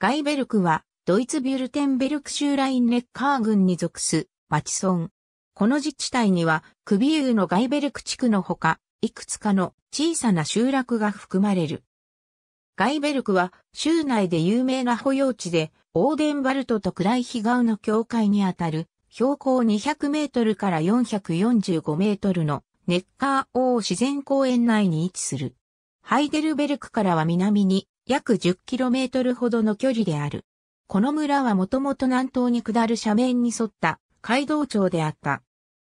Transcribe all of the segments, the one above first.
ガイベルクは、ドイツビュルテンベルク州ラインネッカー郡に属す、町村。この自治体には、クビユーのガイベルク地区のほか、いくつかの小さな集落が含まれる。ガイベルクは、州内で有名な保養地で、オーデンバルトとクライヒガウの境界にあたる、標高200メートルから445メートルのネッカー王自然公園内に位置する。ハイデルベルクからは南に約 10km ほどの距離である。この村はもともと南東に下る斜面に沿った街道町であった。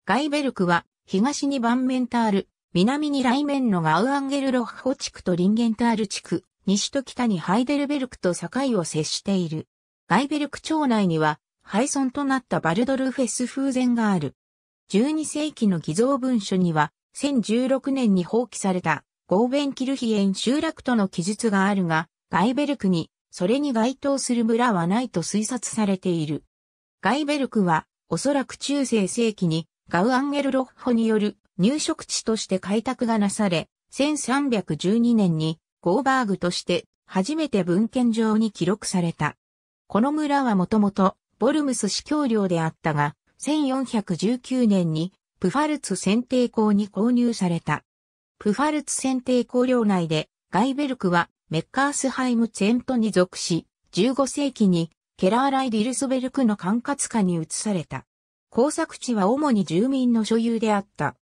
ガイベルクは東にバンメンタール、南にライメンのガウアンゲルロッホ地区とリンゲンタール地区、西と北にハイデルベルクと境を接している。ガイベルク町内には廃村となったバルドルフェス風前がある。12世紀の偽造文書には、1016年に放棄されたゴーベンキルヒエン集落との記述があるが、ガイベルクに、それに該当する村はないと推察されている。ガイベルクは、おそらく中世世紀に、ガウアンゲルロッホによる入植地として開拓がなされ、1312年に、ゴーバーグとして、初めて文献上に記録された。この村はもともと、ボルムス司教領であったが、1419年に、プファルツ選定校に購入された。プファルツ選定綱領内で、ガイベルクはメッカースハイムツェントに属し、15世紀にケラーライ・ディルスベルクの管轄下に移された。工作地は主に住民の所有であった。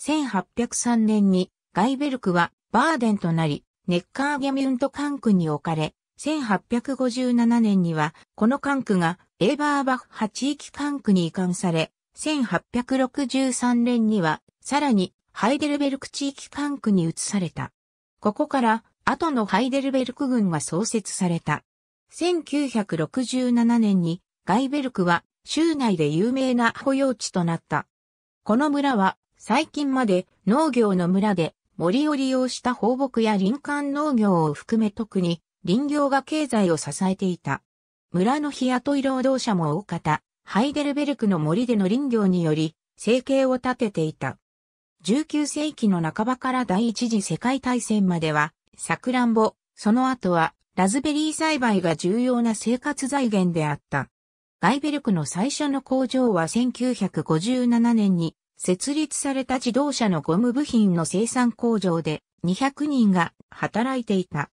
1803年にガイベルクはバーデンとなり、ネッカーゲミュント管区に置かれ、1857年にはこの管区がエーバーバッハ地域管区に移管され、1863年にはさらにハイデルベルク地域管区に移された。ここから、後のハイデルベルク軍が創設された。1967年に、ガイベルクは、州内で有名な保養地となった。この村は、最近まで農業の村で、森を利用した放牧や林間農業を含め特に、林業が経済を支えていた。村の日雇い労働者も多かった、ハイデルベルクの森での林業により、生計を立てていた。19世紀の半ばから第一次世界大戦までは、サクランボ、その後は、ラズベリー栽培が重要な生活財源であった。ガイベルクの最初の工場は1957年に設立された自動車のゴム部品の生産工場で200人が働いていた。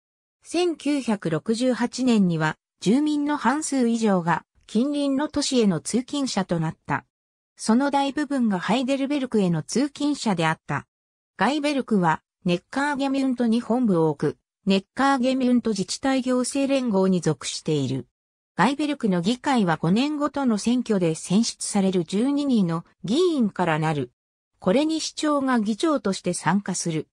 1968年には住民の半数以上が近隣の都市への通勤者となった。その大部分がハイデルベルクへの通勤者であった。ガイベルクは、ネッカーゲミュントに本部を置く、ネッカーゲミュント自治体行政連合に属している。ガイベルクの議会は5年ごとの選挙で選出される12人の議員からなる。これに市長が議長として参加する。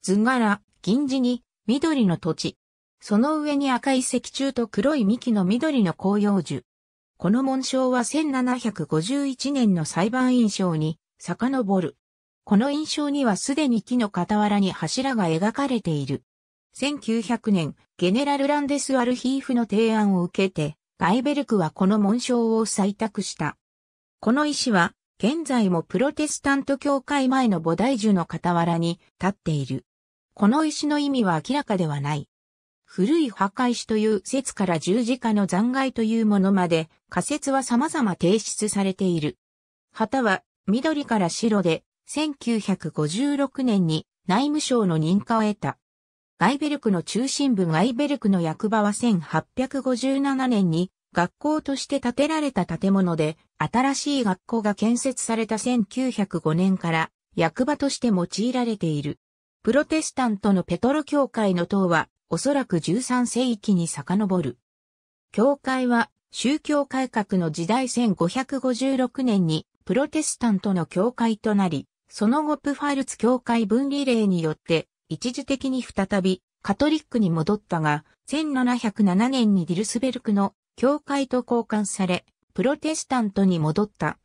図柄、銀地に、緑の土地。その上に赤い石柱と黒い幹の緑の紅葉樹。この紋章は1751年の裁判員象に遡る。この印象にはすでに木の傍らに柱が描かれている。1900年、ゲネラル・ランデス・アルヒーフの提案を受けて、ガイベルクはこの紋章を採択した。この石は、現在もプロテスタント教会前の菩提樹の傍らに立っている。この石の意味は明らかではない。古い墓石という説から十字架の残骸というものまで仮説は様々提出されている。旗は緑から白で1956年に内務省の認可を得た。ガイベルクの中心部ガイベルクの役場は1857年に学校として建てられた建物で新しい学校が建設された1905年から役場として用いられている。プロテスタントのペトロ教会の塔はおそらく13世紀に遡る。教会は宗教改革の時代1556年にプロテスタントの教会となり、その後プファルツ教会分離令によって一時的に再びカトリックに戻ったが、1707年にディルスベルクの教会と交換され、プロテスタントに戻った。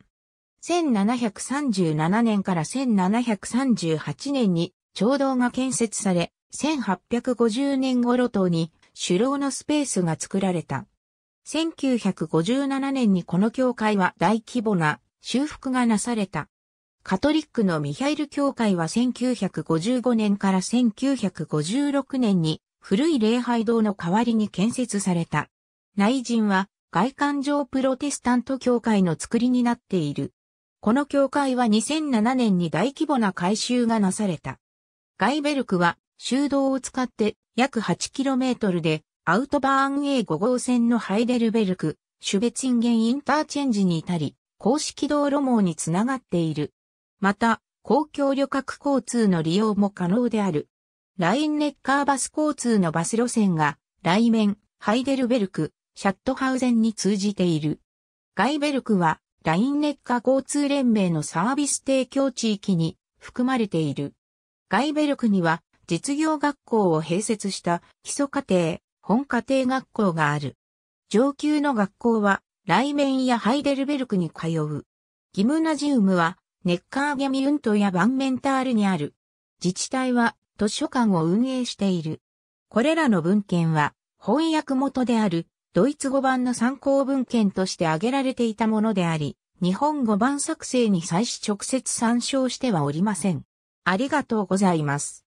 1737年から1738年に、町道が建設され、1850年頃等に首楼のスペースが作られた。1957年にこの教会は大規模な修復がなされた。カトリックのミハイル教会は1955年から1956年に古い礼拝堂の代わりに建設された。内陣は外観上プロテスタント教会の作りになっている。この教会は2007年に大規模な改修がなされた。ガイベルクは修道を使って約 8km でアウトバーン A5 号線のハイデルベルク、シュベツンゲンインターチェンジに至り、公式道路網につながっている。また、公共旅客交通の利用も可能である。ラインネッカーバス交通のバス路線が、来面、ハイデルベルク、シャットハウゼンに通じている。ガイベルクは、ラインネッカー交通連盟のサービス提供地域に含まれている。ガイベルクには、実業学校を併設した基礎課程、本課程学校がある。上級の学校は、ライメンやハイデルベルクに通う。ギムナジウムは、ネッカーゲミウントやバンメンタールにある。自治体は、図書館を運営している。これらの文献は、翻訳元である、ドイツ語版の参考文献として挙げられていたものであり、日本語版作成に際し直接参照してはおりません。ありがとうございます。